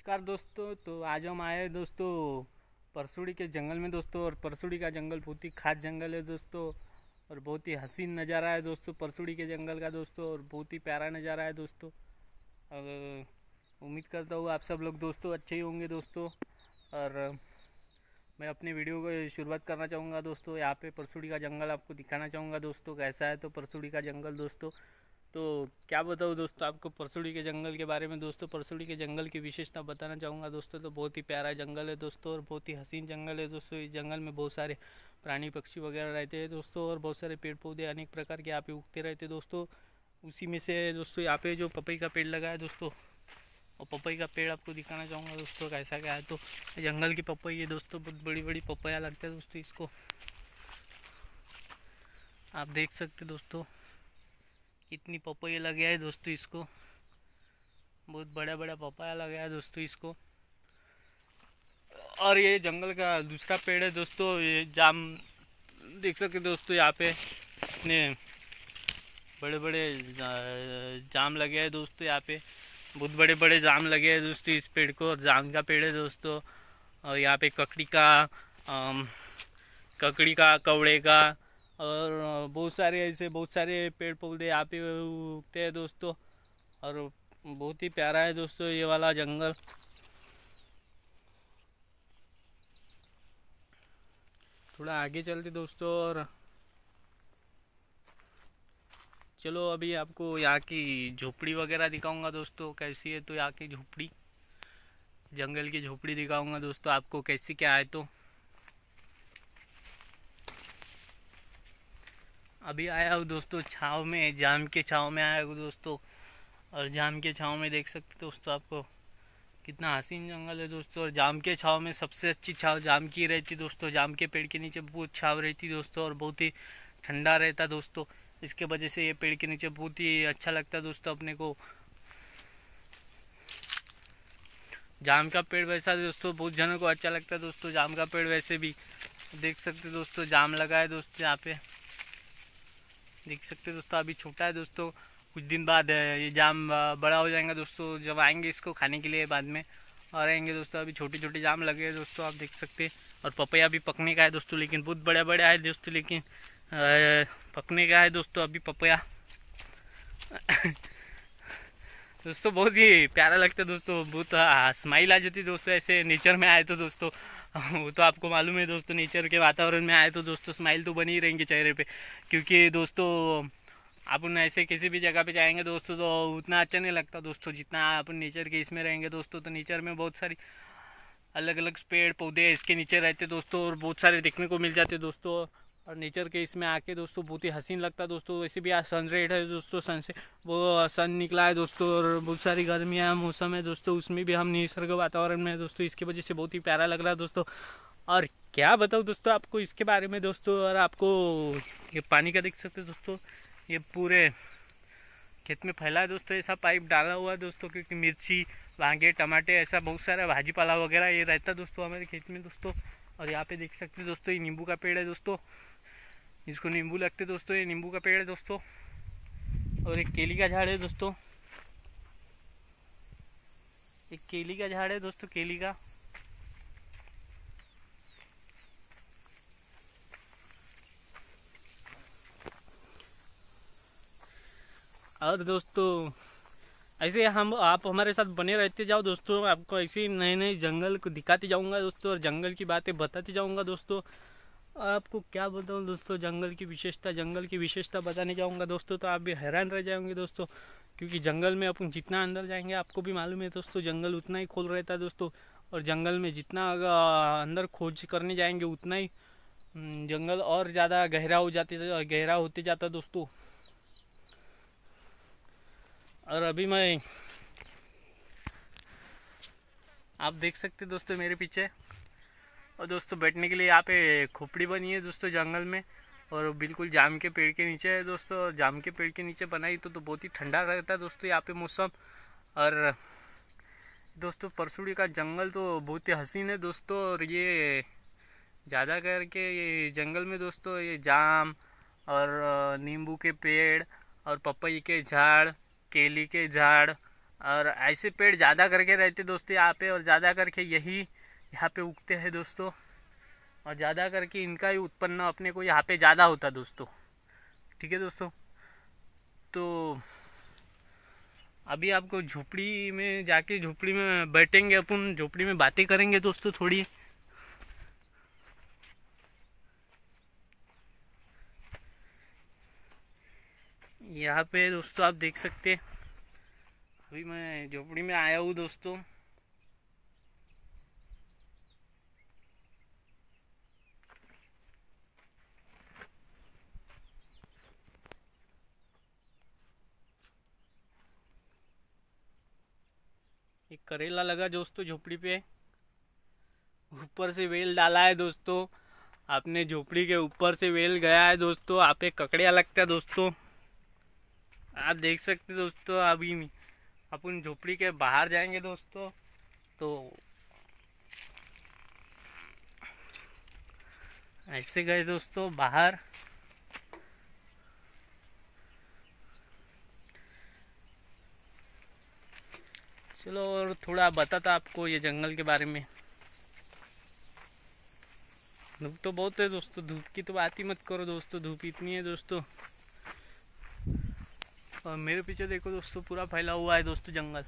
नमस्कार दोस्तों तो आज हम आए दोस्तों परसुड़ी के जंगल में दोस्तों और परसुड़ी का जंगल बहुत ही खास जंगल है दोस्तों और बहुत ही हसीन नज़ारा है दोस्तों परसुड़ी के जंगल का दोस्तों और बहुत ही प्यारा नज़ारा है दोस्तों और उम्मीद करता हूँ आप सब लोग दोस्तों अच्छे ही होंगे दोस्तों और मैं अपने वीडियो को शुरुआत करना चाहूँगा दोस्तों यहाँ पर परसुड़ी का जंगल आपको दिखाना चाहूँगा दोस्तों कैसा है तो परसुड़ी का जंगल दोस्तों तो क्या बताऊँ दोस्तों आपको परसुड़ी के जंगल के बारे में दोस्तों परसुड़ी के जंगल की विशेषता बताना चाहूँगा दोस्तों तो बहुत ही प्यारा जंगल है दोस्तों और बहुत ही हसीन जंगल है दोस्तों इस जंगल में बहुत सारे प्राणी पक्षी वगैरह रहते हैं दोस्तों और बहुत सारे पेड़ पौधे अनेक प्रकार के यहाँ पे उगते रहते हैं दोस्तों उसी में से दोस्तों यहाँ पे जो पपई का पेड़ लगा है दोस्तों और पपई का पेड़ आपको दिखाना चाहूँगा दोस्तों कैसा क्या है तो जंगल की पपई है दोस्तों बहुत बड़ी बड़ी पपया लगता है दोस्तों इसको आप देख सकते दोस्तों इतनी पपाया लग है दोस्तों इसको बहुत बड़ा बड़ा पपाया लग है दोस्तों इसको और ये जंगल का दूसरा पेड़ है दोस्तों ये जाम देख सकते दोस्तों यहाँ पे इतने बड़े बड़े जाम लगे हैं दोस्तों यहाँ पे बहुत बड़े बड़े जाम लगे हैं दोस्तों इस पेड़ को और जाम का पेड़ है दोस्तों और यहाँ पे ककड़ी का ककड़ी का कवड़े का और बहुत सारे ऐसे बहुत सारे पेड़ पौधे यहाँ पे उगते हैं दोस्तों और बहुत ही प्यारा है दोस्तों ये वाला जंगल थोड़ा आगे चलते दोस्तों और चलो अभी आपको यहाँ की झोपड़ी वगैरह दिखाऊंगा दोस्तों कैसी है तो यहाँ की झोपड़ी जंगल की झोपड़ी दिखाऊंगा दोस्तों आपको कैसी क्या है तो अभी आया हूँ दोस्तों छाव में जाम के छाव में आया हूँ दोस्तों और जाम के छाव में देख सकते दोस्तों आपको कितना हसीन जंगल है दोस्तों और जाम के छाव में सबसे अच्छी छाव जाम की रहती दोस्तों जाम के पेड़ के नीचे बहुत छाव रहती दोस्तों और बहुत ही ठंडा रहता दोस्तों इसके वजह से ये पेड़ के नीचे बहुत ही अच्छा लगता दोस्तों अपने को जाम का पेड़ वैसा दोस्तों बहुत जनों को अच्छा लगता है दोस्तों जाम का पेड़ वैसे भी देख सकते दोस्तों जाम लगा है दोस्तों यहाँ पे देख सकते हो दोस्तों अभी छोटा है दोस्तों कुछ दिन बाद ये जाम बड़ा हो जाएगा दोस्तों जब आएंगे इसको खाने के लिए बाद में और आएंगे दोस्तों अभी छोटे छोटे जाम लगे हैं दोस्तों आप देख सकते हैं और पपैया भी पकने का है दोस्तों लेकिन बहुत बड़ा बड़ा है दोस्तों लेकिन पकने का है दोस्तों अभी पपैया दोस्तों बहुत ही प्यारा लगता है दोस्तों बहुत स्माइल आ जाती है दोस्तों ऐसे नेचर में आए तो दोस्तों वो तो आपको मालूम है दोस्तों नेचर के वातावरण में आए तो दोस्तों स्माइल तो बनी ही रहेंगे चेहरे पे क्योंकि दोस्तों अपन ऐसे किसी भी जगह पे जाएंगे दोस्तों तो उतना अच्छा नहीं लगता दोस्तों जितना अपन नेचर के इसमें रहेंगे दोस्तों तो नेचर में बहुत सारी अलग अलग पेड़ पौधे इसके नीचे रहते दोस्तों और बहुत सारे देखने को मिल जाते दोस्तों और नेचर के इसमें आके दोस्तों बहुत ही हसीन लगता है दोस्तों वैसे भी आज सन रेड है दोस्तों सन से वो सन निकला है दोस्तों और बहुत सारी गर्मियाँ मौसम है दोस्तों उसमें भी हम निसर्ग वातावरण में दोस्तों इसकी वजह से बहुत ही प्यारा लग रहा है दोस्तों और क्या बताऊँ दोस्तों आपको इसके बारे में दोस्तों और आपको ये पानी का देख सकते दोस्तों ये पूरे खेत में फैला है दोस्तों ऐसा पाइप डाला हुआ है दोस्तों क्योंकि मिर्ची वांगे टमाटे ऐसा बहुत सारा भाजी पाला वगैरह ये रहता है दोस्तों हमारे खेत में दोस्तों और यहाँ पे देख सकते दोस्तों ये नींबू का पेड़ है दोस्तों इसको नींबू लगते दोस्तों ये नींबू का पेड़ है दोस्तों और एक केली का झाड़ है दोस्तों एक केली का झाड़ है दोस्तों केली का और दोस्तों ऐसे हम आप हमारे साथ बने रहते जाओ दोस्तों आपको ऐसे ही नए नए जंगल को दिखाते जाऊंगा दोस्तों और जंगल की बातें बताते जाऊंगा दोस्तों और आपको क्या बताऊँ दोस्तों जंगल की विशेषता जंगल की विशेषता बताने जाऊँगा दोस्तों तो आप भी हैरान रह जाएंगे दोस्तों क्योंकि जंगल में अपन जितना अंदर जाएंगे आपको भी मालूम है दोस्तों जंगल उतना ही खोल रहता है दोस्तों और जंगल में जितना अंदर खोज करने जाएंगे उतना ही हम्म, जंगल और ज़्यादा गहरा हो जाते गहरा होते जाता दोस्तों और अभी मैं आप देख सकते दोस्तों मेरे पीछे और दोस्तों बैठने के लिए यहाँ पे खोपड़ी बनी है दोस्तों जंगल में और बिल्कुल जाम के पेड़ के नीचे है दोस्तों जाम के पेड़ के नीचे बनाई तो तो बहुत ही ठंडा रहता है दोस्तों यहाँ पे मौसम और दोस्तों परसुड़ी का जंगल तो बहुत ही हसीन है दोस्तों और ये ज़्यादा करके ये जंगल में दोस्तों ये जाम और नींबू के पेड़ और पपई के झाड़ केली के झाड़ और ऐसे पेड़ ज़्यादा करके रहते दोस्तों यहाँ पे और ज़्यादा करके यही यहाँ पे उगते हैं दोस्तों और ज़्यादा करके इनका ही उत्पन्न अपने को यहाँ पे ज़्यादा होता दोस्तों ठीक है दोस्तों तो अभी आपको झोपड़ी में जाके झोपड़ी में बैठेंगे अपन झोपड़ी में बातें करेंगे दोस्तों थोड़ी यहाँ पे दोस्तों आप देख सकते अभी मैं झोपड़ी में आया हूँ दोस्तों एक करेला लगा दोस्तों झोपड़ी पे ऊपर से वेल डाला है दोस्तों आपने झोपड़ी के ऊपर से वेल गया है दोस्तों आप एक ककड़िया लगता है दोस्तों आप देख सकते दोस्तों अभी अपन झोपड़ी के बाहर जाएंगे दोस्तों तो ऐसे गए दोस्तों बाहर चलो और थोड़ा बताता आपको ये जंगल के बारे में धूप तो बहुत है दोस्तों धूप की तो बात ही मत करो दोस्तों धूप इतनी है दोस्तों और मेरे पीछे देखो दोस्तों पूरा फैला हुआ है दोस्तों जंगल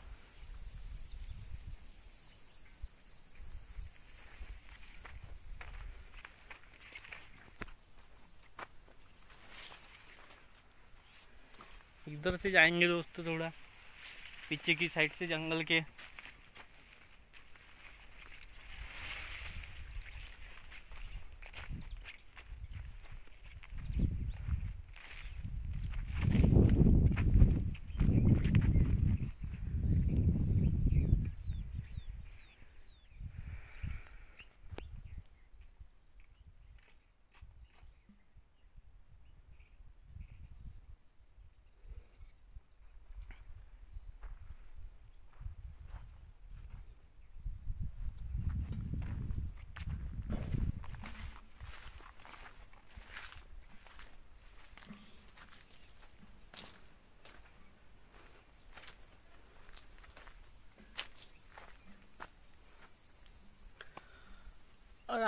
इधर से जाएंगे दोस्तों थोड़ा पीछे की साइड से जंगल के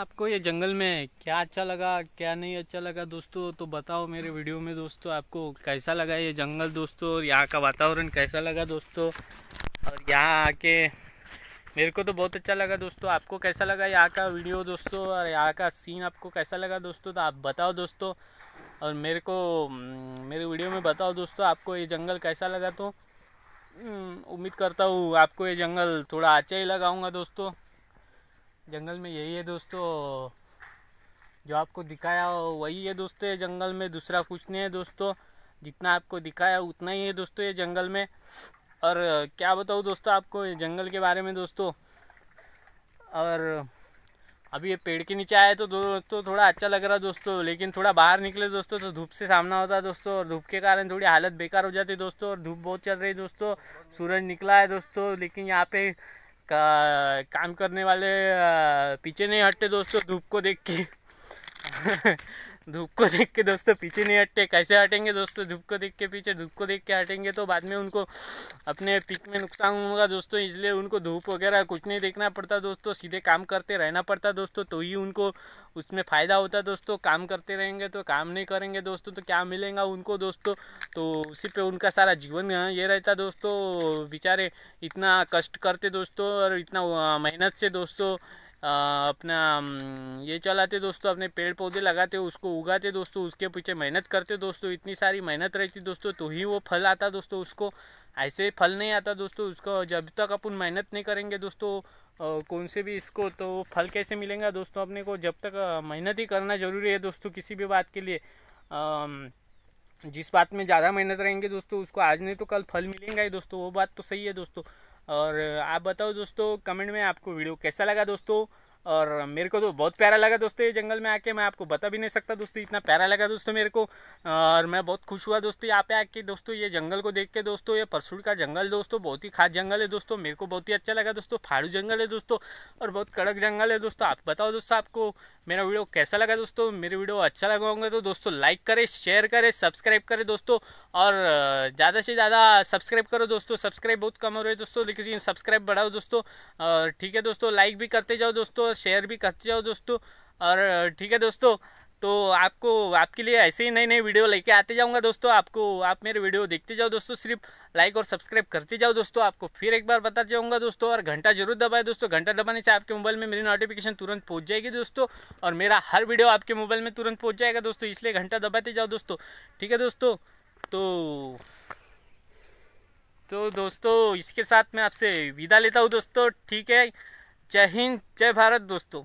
आपको ये जंगल में क्या अच्छा लगा क्या नहीं अच्छा लगा दोस्तों तो बताओ मेरे वीडियो में दोस्तों आपको कैसा लगा ये जंगल दोस्तों और यहाँ का वातावरण कैसा लगा दोस्तों और यहाँ आके मेरे को तो बहुत अच्छा लगा दोस्तों आपको कैसा लगा यहाँ का वीडियो दोस्तों और यहाँ का सीन आपको कैसा लगा दोस्तों तो आप बताओ दोस्तों और मेरे को मेरे वीडियो में बताओ दोस्तों आपको ये जंगल कैसा लगा तो उम्मीद करता हूँ आपको ये जंगल थोड़ा अच्छा ही लगाऊंगा दोस्तों जंगल में यही है दोस्तों जो आपको दिखाया हो वही है दोस्तों जंगल में दूसरा कुछ नहीं है दोस्तों जितना आपको दिखाया उतना ही है दोस्तों ये जंगल में और क्या बताऊँ दोस्तों आपको जंगल के बारे में दोस्तों और अभी ये पेड़ के नीचे आए तो दोस्तों थोड़ा अच्छा लग रहा दोस्तों लेकिन थोड़ा बाहर निकले दोस्तों तो धूप से सामना होता है दोस्तों और धूप के कारण थोड़ी हालत बेकार हो जाती है दोस्तों और धूप बहुत चल रही है दोस्तों सूरज निकला है दोस्तों लेकिन यहाँ पे का काम करने वाले पीछे नहीं हटते दोस्तों धूप को देख के धूप को देख के दोस्तों पीछे नहीं हटते कैसे हटेंगे दोस्तों धूप को देख के पीछे धूप को देख के हटेंगे तो बाद में उनको अपने पिक में नुकसान होगा दोस्तों इसलिए उनको धूप वगैरह कुछ नहीं देखना पड़ता दोस्तों सीधे काम करते रहना पड़ता दोस्तों तो ही उनको उसमें फ़ायदा होता दोस्तों काम करते रहेंगे तो काम नहीं करेंगे दोस्तों तो क्या मिलेगा उनको दोस्तों तो उसी पर उनका सारा जीवन हाँ, ये रहता दोस्तों बेचारे इतना कष्ट करते दोस्तों और इतना मेहनत से दोस्तों अपना ये चलाते दोस्तों अपने पेड़ पौधे लगाते उसको उगाते दोस्तों उसके पीछे मेहनत करते दोस्तों इतनी सारी मेहनत रहती दोस्तों तो ही वो फल आता दोस्तों उसको ऐसे फल नहीं आता दोस्तों उसको जब तक अपन मेहनत नहीं करेंगे दोस्तों कौन से भी इसको तो फल कैसे मिलेंगे दोस्तों अपने को जब तक मेहनत ही करना ज़रूरी है दोस्तों किसी भी बात के लिए जिस बात में ज़्यादा मेहनत रहेंगे दोस्तों उसको आज नहीं तो कल फल मिलेंगे ही दोस्तों वो बात तो सही है दोस्तों और आप बताओ दोस्तों कमेंट में आपको वीडियो कैसा लगा दोस्तों और मेरे को तो बहुत प्यारा लगा दोस्तों ये जंगल में आके मैं आपको बता भी नहीं सकता दोस्तों इतना प्यारा लगा दोस्तों मेरे को और मैं बहुत खुश हुआ दोस्तों यहाँ पे आके दोस्तों ये जंगल को देख के दोस्तों ये परसुड़ का जंगल दोस्तों बहुत ही खास जंगल है दोस्तों मेरे को बहुत ही अच्छा लगा दोस्तों फाड़ू जंगल है दोस्तों और बहुत कड़क जंगल है दोस्तों आप बताओ दोस्तों आपको मेरा वीडियो कैसा लगा दोस्तों मेरे वीडियो अच्छा लगा होंगे तो दोस्तों लाइक करें शेयर करें सब्सक्राइब करें दोस्तों और ज़्यादा से ज़्यादा सब्सक्राइब करो दोस्तों सब्सक्राइब बहुत कम हो रही है दोस्तों लेकिन सब्सक्राइब बढ़ाओ दोस्तों और ठीक है दोस्तों लाइक भी करते जाओ दोस्तों शेयर भी करते जाओ दोस्तों और ठीक है दोस्तों तो आपको आपके लिए ऐसे ही नई नई वीडियो लेके आते जाऊंगा दोस्तों आपको आप मेरे वीडियो देखते जाओ दोस्तों सिर्फ लाइक और सब्सक्राइब करते जाओ दोस्तों आपको फिर एक बार बता जाऊंगा दोस्तों और घंटा जरूर दबाए दोस्तों घंटा दबाने से आपके मोबाइल में मेरी नोटिफिकेशन तुरंत पहुंच जाएगी दोस्तों और मेरा हर वीडियो आपके मोबाइल में तुरंत पहुंच जाएगा दोस्तों इसलिए घंटा दबाते जाओ दोस्तों ठीक है दोस्तों तो तो दोस्तों इसके साथ मैं आपसे विदा लेता हूँ दोस्तों ठीक है जय हिंद जय भारत दोस्तों